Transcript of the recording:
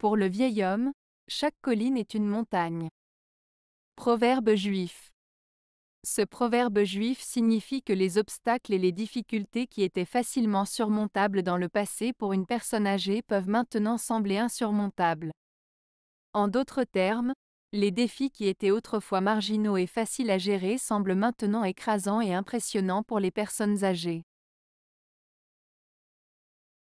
Pour le vieil homme, chaque colline est une montagne. Proverbe juif. Ce proverbe juif signifie que les obstacles et les difficultés qui étaient facilement surmontables dans le passé pour une personne âgée peuvent maintenant sembler insurmontables. En d'autres termes, les défis qui étaient autrefois marginaux et faciles à gérer semblent maintenant écrasants et impressionnants pour les personnes âgées.